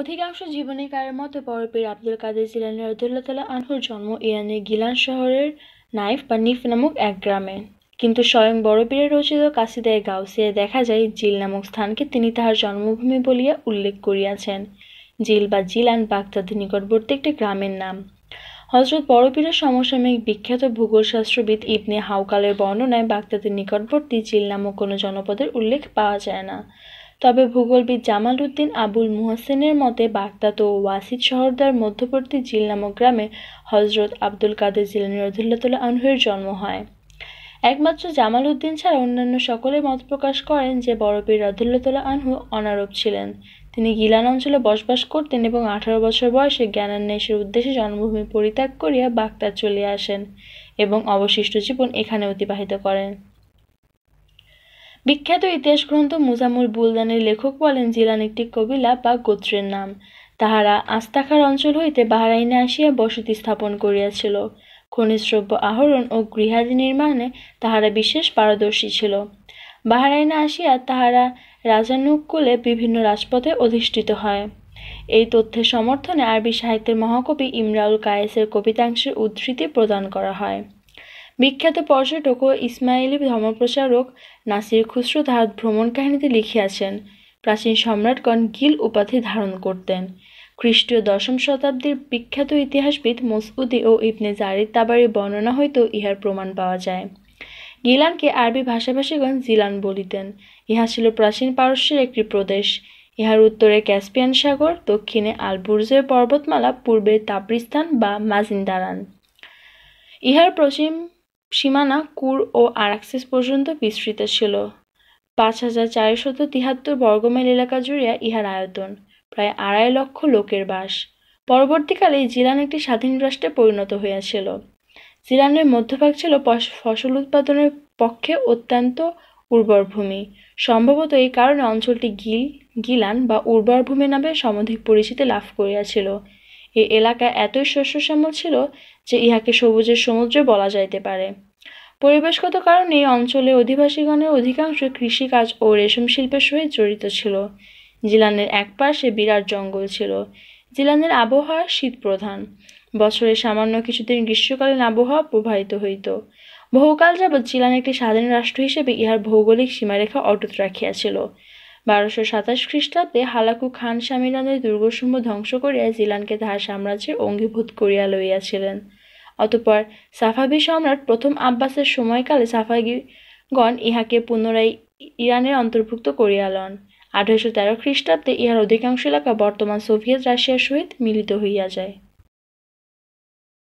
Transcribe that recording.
অধিকাংশ জীবনীকারের মতে পরপীর আব্দুল কাদের জিলানি রদুল্লাহ আনহুর জন্ম ইরানের গিলান শহরের নাইফ বা নিফ নামক এক গ্রামে কিন্তু স্বয়ং বড়পীরের রচিত কাসিদায় গাউসিয়ে দেখা যায় জিল নামক স্থানকে তিনি তাহার জন্মভূমি বলিয়া উল্লেখ করিয়াছেন জিল বা জিলান বাগদাদের নিকটবর্তী একটি গ্রামের নাম হজরত বড়পীরের সমসাময়িক বিখ্যাত ভূগোলশাস্ত্রবিদ ইবনে হাউকালের বর্ণনায় বাগদাদের নিকটবর্তী জিল নামক কোনো জনপদের উল্লেখ পাওয়া যায় না তবে ভূগোলবিদ জামাল উদ্দিন আবুল মুহসেনের মতে বাগদাদ ও ওয়াসিদ শহরদার মধ্যবর্তী জিল নামক গ্রামে হজরত আব্দুল কাদের জিলানি রদুল্লাতুল্লাহ আনহুয়ের জন্ম হয় একমাত্র জামাল উদ্দিন ছাড়া অন্যান্য সকলে মত প্রকাশ করেন যে বড়বীর রদুল্লাতুল্লাহ আনহু অনারব ছিলেন তিনি গিলান অঞ্চলে বসবাস করতেন এবং আঠারো বছর বয়সে জ্ঞানান্বেষের উদ্দেশ্যে জন্মভূমি পরিত্যাগ করিয়া বাগদাদ চলে আসেন এবং অবশিষ্ট জীবন এখানে অতিবাহিত করেন বিখ্যাত ইতিহাস গ্রন্থ মুজামুল বুলদানের লেখক বলেন জিলান একটি কবিলা বা গোত্রের নাম তাহারা আস্তাখার অঞ্চল হইতে বাহরাইনে আসিয়া বসতি স্থাপন করিয়াছিল খনিজদ্রব্য আহরণ ও গৃহাদি নির্মাণে তাহারা বিশেষ পারদর্শী ছিল বাহরাইনে আসিয়া তাহারা রাজানুকূলে বিভিন্ন রাজপথে অধিষ্ঠিত হয় এই তথ্যের সমর্থনে আরবি সাহিত্যের মহাকবি ইমরাউল কায়েসের কবিতাংশের উদ্ধৃতি প্রদান করা হয় বিখ্যাত পর্যটক ও ইসমাইলি ধর্মপ্রচারক নাসির খুসরু তাহার ভ্রমণ কাহিনীতে লিখিয়াছেন প্রাচীন সম্রাটগণ গিল উপাধি ধারণ করতেন খ্রিস্টীয় দশম শতাব্দীর বিখ্যাত ইতিহাসবিদ মসউদি ও ইবনে জারিদ তাবারি বর্ণনা হইতেও ইহার প্রমাণ পাওয়া যায় গিলানকে আরবি ভাষাভাষীগণ জিলান বলিতেন ইহা ছিল প্রাচীন পারস্যের একটি প্রদেশ ইহার উত্তরে ক্যাসপিয়ান সাগর দক্ষিণে আলবুর্জের পর্বতমালা পূর্বে তাবরিস্তান বা মাজিন্দারান ইহার পশ্চিম সীমানা কুর ও আরাক্সিস পর্যন্ত বিস্তৃত ছিল পাঁচ হাজার চারশত তিহাত্তর বর্গমাইল এলাকা জুড়িয়া ইহার আয়তন প্রায় আড়াই লক্ষ লোকের বাস পরবর্তীকালে জিলান একটি স্বাধীন রাষ্ট্রে পরিণত হইয়াছিল জিলানের মধ্যভাগ ছিল ফসল উৎপাদনের পক্ষে অত্যন্ত উর্বর ভূমি সম্ভবত এই কারণে অঞ্চলটি গিল গিলান বা উর্বর ভূমি নামে সমধিক পরিচিতি লাভ করিয়াছিল এ এলাকা এতই শস্য শ্যামল ছিল যে ইহাকে সবুজের সমুদ্র বলা যাইতে পারে পরিবেশগত কারণে এই অঞ্চলে অধিবাসীগণের অধিকাংশ কৃষিকাজ ও রেশম শিল্পের সহিত জড়িত ছিল জিলানের এক পাশে বিরাট জঙ্গল ছিল জিলানের আবহাওয়া শীত প্রধান বছরে সামান্য কিছুদিন গ্রীষ্মকালীন আবহাওয়া প্রবাহিত হইত বহুকাল যাবৎ জিলান একটি স্বাধীন রাষ্ট্র হিসেবে ইহার ভৌগোলিক সীমারেখা অটুট রাখিয়াছিল বারোশো সাতাশ খ্রিস্টাব্দে হালাকু খান স্বামীরানের দুর্গসমূহ ধ্বংস করিয়া জিলানকে তাহার সাম্রাজ্যের অঙ্গীভূত করিয়া লইয়াছিলেন অতপর সাফাবি সম্রাট প্রথম আব্বাসের সময়কালে সাফাগিগণ ইহাকে পুনরায় ইরানের অন্তর্ভুক্ত করিয়া লন আঠারোশো তেরো খ্রিস্টাব্দে ইহার অধিকাংশ এলাকা বর্তমান সোভিয়েত রাশিয়ার সহিত মিলিত হইয়া যায়